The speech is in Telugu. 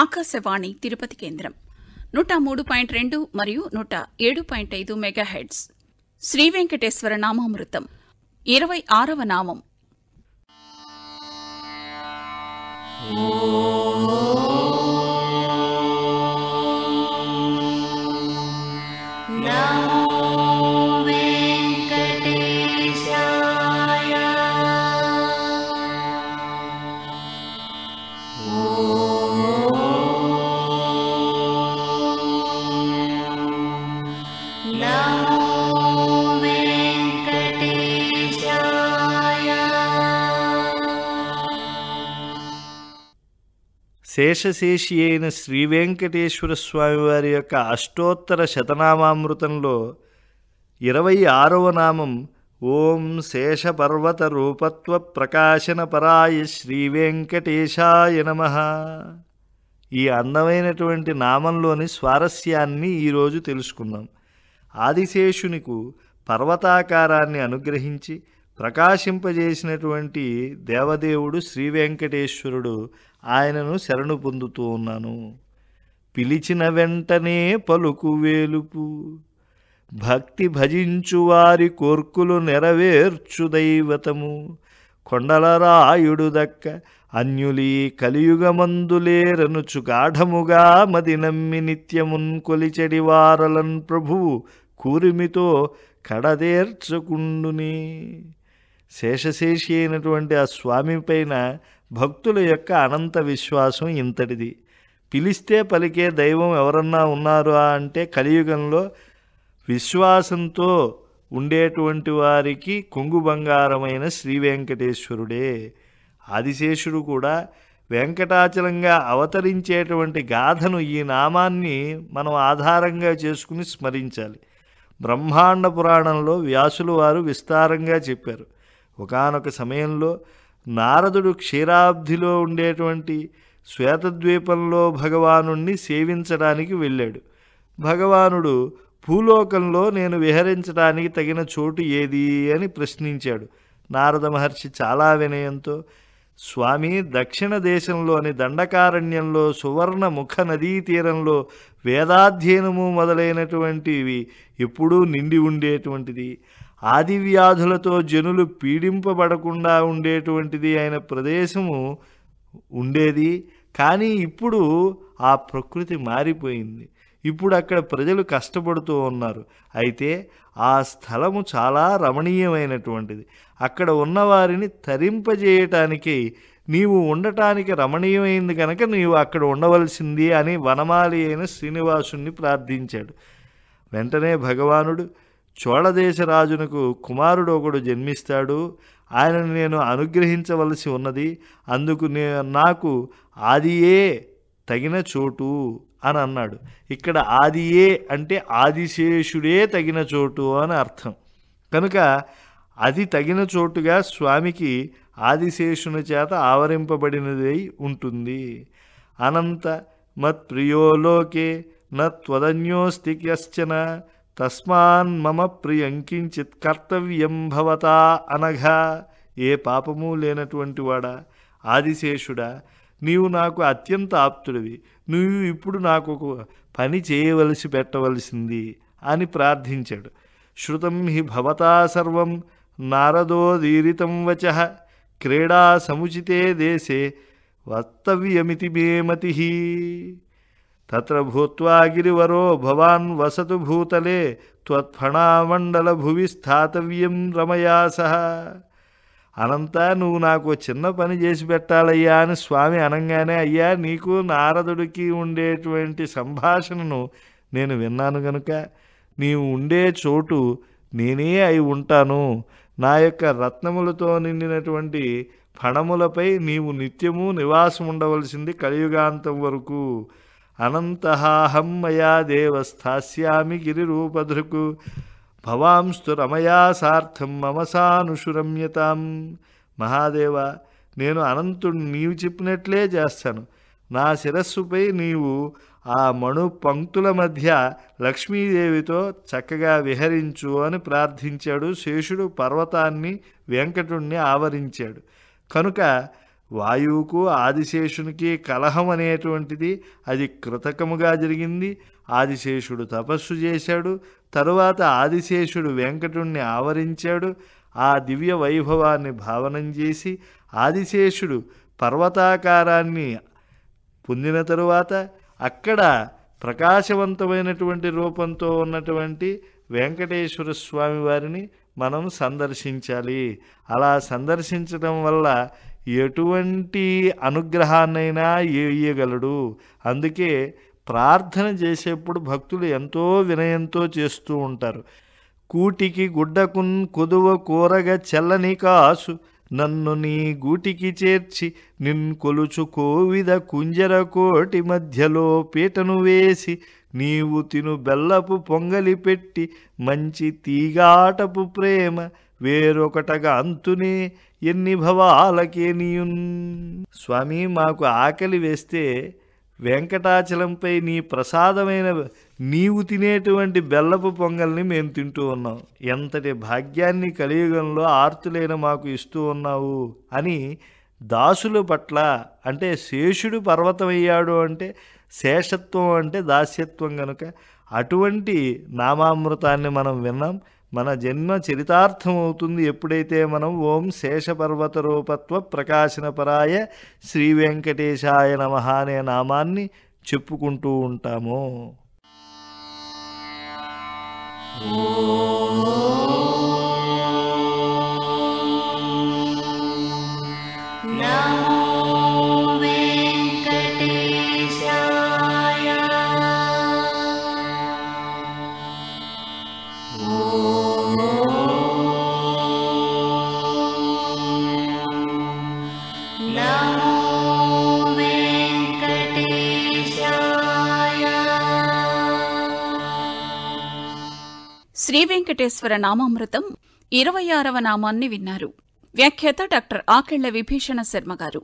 ఆకాశవాణి తిరుపతి కేంద్రం నూట మూడు పాయింట్ రెండు మరియు నూట ఏడు పాయింట్ ఐదు మెగాహెడ్స్ శ్రీ వెంకటేశ్వర నామామృతం ఇరవై ఆరవ నామం శేషశేషి అయిన స్వామి స్వామివారి యొక్క అష్టోత్తర శతనామామృతంలో ఇరవై ఆరవ నామం ఓం శేషపర్వత రూపత్వ ప్రకాశన పరాయ శ్రీవెంకటేశాయ నమ ఈ అందమైనటువంటి నామంలోని స్వారస్యాన్ని ఈరోజు తెలుసుకుందాం ఆదిశేషునికు పర్వతాకారాన్ని అనుగ్రహించి ప్రకాశింపజేసినటువంటి దేవదేవుడు శ్రీ వెంకటేశ్వరుడు ఆయనను శరణు పొందుతూ ఉన్నాను పిలిచిన వెంటనే పలుకు వేలుపు భక్తి భజించు వారి కోర్కులు నెరవేర్చు దైవతము కొండలరాయుడు దక్క అన్యులీ కలియుగమందులేరనుచు గాఢముగా మది నమ్మి నిత్యమున్ కొలిచెడివారలన్ వారలన్ ప్రభువు కూరిమితో కడదేర్చకుండునీ శేషశేషి అయినటువంటి ఆ స్వామి పైన భక్తుల యొక్క అనంత విశ్వాసం ఇంతటిది పిలిస్తే పలికే దైవం ఎవరన్నా ఉన్నారు అంటే కలియుగంలో విశ్వాసంతో ఉండేటువంటి వారికి కొంగు బంగారమైన శ్రీ వెంకటేశ్వరుడే ఆదిశేషుడు కూడా వెంకటాచలంగా అవతరించేటువంటి గాథను ఈ నామాన్ని మనం ఆధారంగా చేసుకుని స్మరించాలి బ్రహ్మాండ పురాణంలో వ్యాసులు వారు విస్తారంగా చెప్పారు ఒకనొక సమయంలో నారదుడు క్షీరాబ్ధిలో ఉండేటువంటి శ్వేతద్వీపంలో భగవాను సేవించడానికి వెళ్ళాడు భగవానుడు భూలోకంలో నేను విహరించడానికి తగిన చోటు ఏది అని ప్రశ్నించాడు నారద మహర్షి చాలా వినయంతో స్వామి దక్షిణ దేశంలోని దండకారణ్యంలో సువర్ణ ముఖ నదీ తీరంలో వేదాధ్యయనము మొదలైనటువంటివి ఎప్పుడూ నిండి ఉండేటువంటిది ఆది వ్యాధులతో జనులు పీడింపబడకుండా ఉండేటువంటిది అయిన ప్రదేశము ఉండేది కానీ ఇప్పుడు ఆ ప్రకృతి మారిపోయింది ఇప్పుడు అక్కడ ప్రజలు కష్టపడుతూ ఉన్నారు అయితే ఆ స్థలము చాలా రమణీయమైనటువంటిది అక్కడ ఉన్నవారిని తరింపజేయటానికి నీవు ఉండటానికి రమణీయమైంది కనుక నీవు అక్కడ ఉండవలసింది అని వనమాలి అయిన శ్రీనివాసుణ్ణి ప్రార్థించాడు వెంటనే భగవానుడు చోళదేశరాజునకు కుమారుడు ఒకడు జన్మిస్తాడు ఆయనను నేను అనుగ్రహించవలసి ఉన్నది అందుకు నే నాకు ఆదియే తగిన చోటు అని అన్నాడు ఇక్కడ ఆదియే అంటే ఆదిశేషుడే తగిన చోటు అని అర్థం కనుక అది తగిన చోటుగా స్వామికి ఆదిశేషుని చేత ఆవరింపబడినదై ఉంటుంది అనంత న త్వదన్యోస్తి కశ్చన తస్మాన్ మమ ప్రియంకించిత్ కర్తవ్యం భవతా అనఘా ఏ పాపము లేనటువంటి వాడా ఆదిశేషుడా నీవు నాకు అత్యంత ఆప్తుడివి నువ్వు ఇప్పుడు నాకు ఒక పని చేయవలసి పెట్టవలసింది అని ప్రార్థించాడు శృతం హి భవతా సర్వం నారదోదీరితం వచ క్రీడా సముచితే దేశే వర్తవ్యమితి మేమతి తత్ర భూత్వా గిరివరో భవాన్ వసతు భూతలే త్వత్ఫణామండల భువి స్థాతవ్యం రమయా సహ అనంతా నువ్వు నాకు చిన్న పని చేసి పెట్టాలయ్యా అని స్వామి అనగానే అయ్యా నీకు నారదుడికి ఉండేటువంటి సంభాషణను నేను విన్నాను గనుక నీవు ఉండే చోటు నేనే అయి ఉంటాను నా యొక్క రత్నములతో నిండినటువంటి ఫణములపై నీవు నిత్యము నివాసం ఉండవలసింది కలియుగాంతం వరకు అనంతహాహం మయా దేవ స్థాస్యామి గిరిరూపధృకు భవాంస్తు రమయా సార్థం మమసానుషురమ్యతాం మహాదేవ నేను అనంతుడు నీవు చెప్పినట్లే చేస్తాను నా శిరస్సుపై నీవు ఆ మణు పంక్తుల మధ్య లక్ష్మీదేవితో చక్కగా విహరించు అని ప్రార్థించాడు శేషుడు పర్వతాన్ని వెంకటుణ్ణి ఆవరించాడు కనుక వాయువుకు ఆదిశేషునికి కలహం అనేటువంటిది అది కృతకముగా జరిగింది ఆదిశేషుడు తపస్సు చేశాడు తరువాత ఆదిశేషుడు వెంకటుణ్ణి ఆవరించాడు ఆ దివ్య వైభవాన్ని భావనం చేసి ఆదిశేషుడు పర్వతాకారాన్ని పొందిన తరువాత అక్కడ ప్రకాశవంతమైనటువంటి రూపంతో ఉన్నటువంటి వెంకటేశ్వర స్వామి వారిని మనం సందర్శించాలి అలా సందర్శించడం వల్ల ఎటువంటి అనుగ్రహాన్నైనా ఇయ్యగలడు అందుకే ప్రార్థన చేసేప్పుడు భక్తులు ఎంతో వినయంతో చేస్తూ ఉంటారు కూటికి గుడ్డకున్ కొదువ కూరగ చెల్లని కాసు నన్ను నీ గూటికి చేర్చి నిన్ కొలుచు కోవిద కుంజర కోటి మధ్యలో పీటను వేసి నీవు తిను బెల్లపు పొంగలి పెట్టి మంచి తీగాటపు ప్రేమ వేరొకటగా అంతునే ఎన్ని భవాలకేనియున్ స్వామి మాకు ఆకలి వేస్తే వెంకటాచలంపై నీ ప్రసాదమైన నీవు తినేటువంటి బెల్లపు పొంగల్ని మేము తింటూ ఉన్నాం ఎంతటి భాగ్యాన్ని కలియుగంలో ఆర్తులైన మాకు ఇస్తూ ఉన్నావు అని దాసుల పట్ల అంటే శేషుడు పర్వతమయ్యాడు అంటే శేషత్వం అంటే దాస్యత్వం కనుక అటువంటి నామామృతాన్ని మనం విన్నాం మన జన్మ చరితార్థమవుతుంది ఎప్పుడైతే మనం ఓం శేషపర్వత రూపత్వ ప్రకాశనపరాయ శ్రీ వెంకటేశాయ నమ అనే నామాన్ని చెప్పుకుంటూ ఉంటాము శ్రీ వెంకటేశ్వర నామామృతం ఇరవై ఆరవ నామాన్ని విన్నారు వ్యాఖ్యాత డాక్టర్ ఆకెళ్ల విభీషణ శర్మ గారు